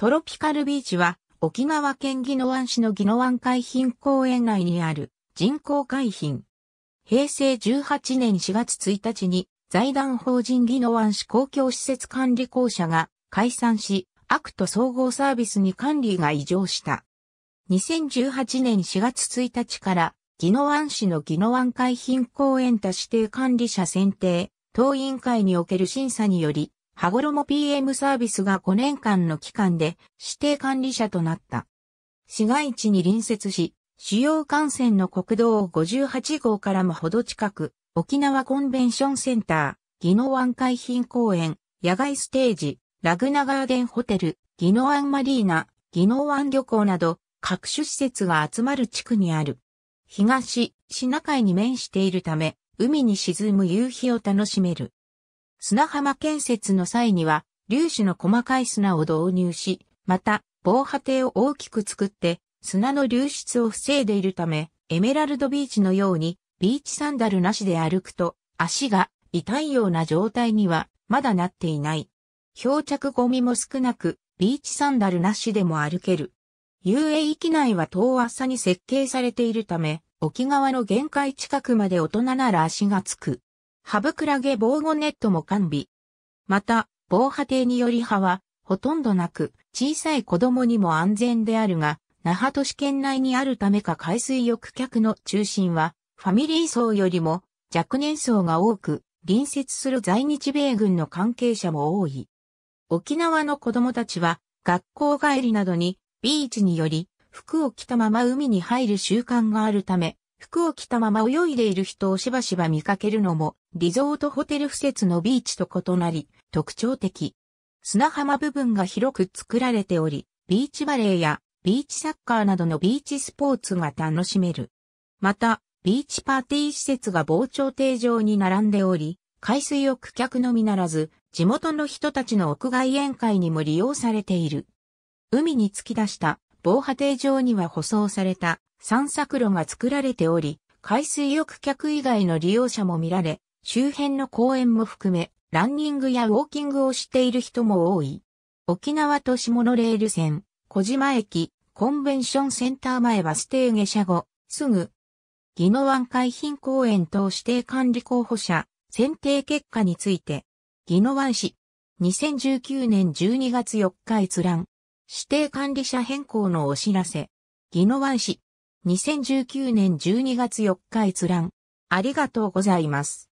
トロピカルビーチは、沖縄県宜野湾市の宜野湾海浜公園内にある人工海浜。平成18年4月1日に財団法人宜野湾市公共施設管理公社が解散し、アクト総合サービスに管理が移譲した。2018年4月1日から宜野湾市の宜野湾海浜公園多指定管理者選定、党委員会における審査により、羽衣 PM サービスが5年間の期間で指定管理者となった。市街地に隣接し、主要幹線の国道58号からもほど近く、沖縄コンベンションセンター、宜野湾海浜公園、野外ステージ、ラグナガーデンホテル、宜野湾マリーナ、宜野湾漁港など、各種施設が集まる地区にある。東、シナ海に面しているため、海に沈む夕日を楽しめる。砂浜建設の際には、粒子の細かい砂を導入し、また、防波堤を大きく作って、砂の流出を防いでいるため、エメラルドビーチのように、ビーチサンダルなしで歩くと、足が痛いような状態には、まだなっていない。漂着ゴミも少なく、ビーチサンダルなしでも歩ける。遊泳域内は遠浅に設計されているため、沖側の限界近くまで大人なら足がつく。ハブクラゲ防護ネットも完備。また、防波堤により葉は、ほとんどなく、小さい子供にも安全であるが、那覇都市圏内にあるためか海水浴客の中心は、ファミリー層よりも若年層が多く、隣接する在日米軍の関係者も多い。沖縄の子供たちは、学校帰りなどに、ビーチにより、服を着たまま海に入る習慣があるため、服を着たまま泳いでいる人をしばしば見かけるのも、リゾートホテル施設のビーチと異なり、特徴的。砂浜部分が広く作られており、ビーチバレーやビーチサッカーなどのビーチスポーツが楽しめる。また、ビーチパーティー施設が傍聴堤上に並んでおり、海水浴客のみならず、地元の人たちの屋外宴会にも利用されている。海に突き出した防波堤上には舗装された散策路が作られており、海水浴客以外の利用者も見られ、周辺の公園も含め、ランニングやウォーキングをしている人も多い。沖縄都市モノレール線、小島駅、コンベンションセンター前バス停下車後、すぐ、宜野湾海浜公園等指定管理候補者、選定結果について、宜野湾市、2019年12月4日閲覧、指定管理者変更のお知らせ、宜野湾市、2019年12月4日閲覧。ありがとうございます。